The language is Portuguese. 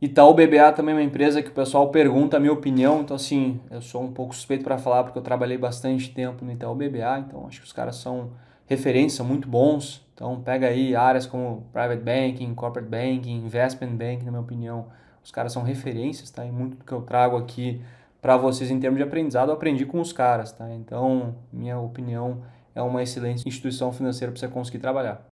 Itaú BBA também é uma empresa que o pessoal pergunta a minha opinião, então assim, eu sou um pouco suspeito para falar porque eu trabalhei bastante tempo no Itaú BBA, então acho que os caras são referência, são muito bons. Então pega aí áreas como private banking, corporate banking, investment banking, na minha opinião, os caras são referências, tá? E muito do que eu trago aqui para vocês em termos de aprendizado, eu aprendi com os caras, tá? Então, minha opinião é uma excelente instituição financeira para você conseguir trabalhar.